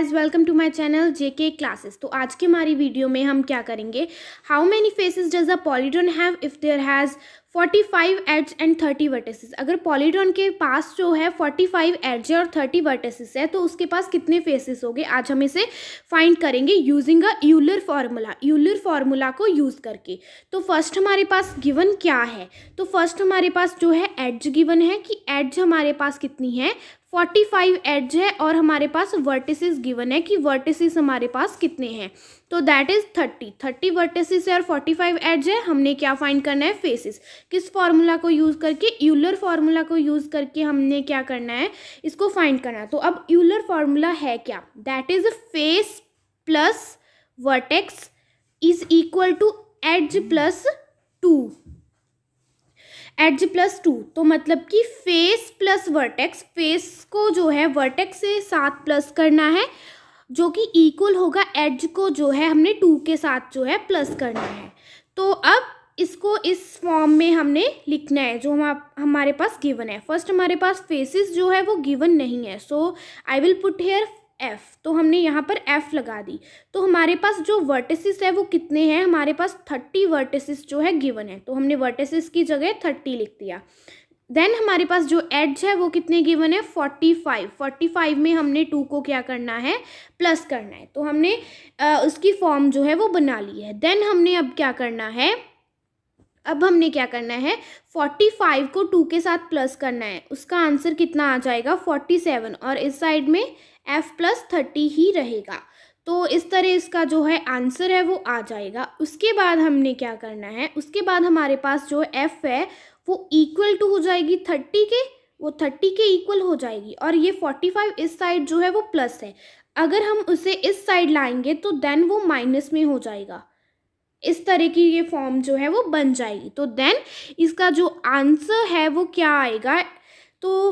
guys welcome to my channel JK classes तो आज की हमारी वीडियो में हम क्या करेंगे how many faces does a polyhedron have if there has forty five edges and thirty vertices अगर पॉलीड्रॉन के पास जो है फोर्टी फाइव एड्स है और थर्टी वर्टेसिस है तो उसके पास कितने फेसेस होंगे आज हम इसे फाइंड करेंगे using a Euler formula Euler formula को यूज़ करके तो फर्स्ट हमारे पास गिवन क्या है तो फर्स्ट हमारे पास जो है एड्ज गिवन है कि एड्ज हमारे पास कितनी है फोर्टी फाइव एड्ज है और हमारे पास वर्टिसिस गिवन है कि वर्टिसिस हमारे पास कितने हैं तो that is thirty thirty vertices है और फोर्टी फाइव एड्ज है हमने क्या फाइंड करना है फेसिस किस फार्मूला को यूज़ करके यूलर फार्मूला को यूज़ करके हमने क्या करना है इसको फाइंड करना है तो अब यूलर फार्मूला है क्या that is face plus vertex is equal to edge plus two edge plus two तो मतलब कि फेस प्लस वर्टेक्स फेस को जो है वर्टेक्स से सात प्लस करना है जो कि इक्वल होगा एज को जो है हमने टू के साथ जो है प्लस करना है तो अब इसको इस फॉर्म में हमने लिखना है जो हम हमारे पास गिवन है फर्स्ट हमारे पास फेसिस जो है वो गिवन नहीं है so I will put here F तो हमने यहाँ पर एफ़ लगा दी तो हमारे पास जो वर्टिसिस है वो कितने हैं हमारे पास थर्टी वर्टिसिस जो है गिवन है तो हमने वर्टिसिस की जगह थर्टी लिख दिया देन हमारे पास जो एड्स है वो कितने गिवन है फोर्टी फाइव फोर्टी फाइव में हमने टू को क्या करना है प्लस करना है तो हमने आ, उसकी फॉर्म जो है वो बना ली है देन हमने अब क्या करना है अब हमने क्या करना है फोर्टी फाइव को टू के साथ प्लस करना है उसका आंसर कितना आ जाएगा फोर्टी सेवन और इस साइड में एफ प्लस थर्टी ही रहेगा तो इस तरह इसका जो है आंसर है वो आ जाएगा उसके बाद हमने क्या करना है उसके बाद हमारे पास जो एफ़ है वो इक्वल टू हो जाएगी थर्टी के वो थर्टी के इक्वल हो जाएगी और ये फोर्टी फाइव इस साइड जो है वो प्लस है अगर हम उसे इस साइड लाएंगे तो देन वो माइनस में हो जाएगा इस तरह की ये फॉर्म जो है वो बन जाएगी तो देन इसका जो आंसर है वो क्या आएगा तो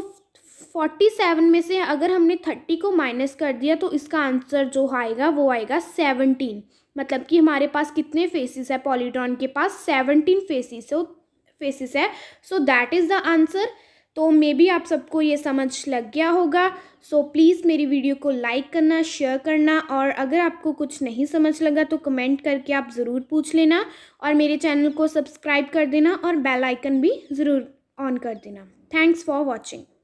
फोर्टी सेवन में से अगर हमने थर्टी को माइनस कर दिया तो इसका आंसर जो आएगा वो आएगा सेवनटीन मतलब कि हमारे पास कितने फेसिस है पॉलीड्रॉन के पास सेवनटीन फेसिस फेसिस है so that is the answer तो मे बी आप सबको ये समझ लग गया होगा सो so, प्लीज़ मेरी वीडियो को लाइक करना शेयर करना और अगर आपको कुछ नहीं समझ लगा तो कमेंट करके आप ज़रूर पूछ लेना और मेरे चैनल को सब्सक्राइब कर देना और बेल आइकन भी ज़रूर ऑन कर देना थैंक्स फॉर वॉचिंग